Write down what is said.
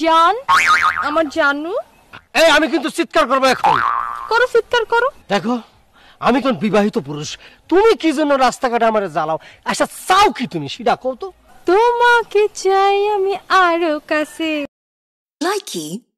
জান আমার জানু এই আমি কিন্তু চিৎকার করবো এখন করো চিৎকার করো দেখো আমি কোন বিবাহিত পুরুষ তুমি কি জন্য রাস্তাঘাটে আমারে জ্বালাও আচ্ছা চাও কি তুমি সেটা কও তো তোমাকে চাই আমি আরো কাছে লাইকি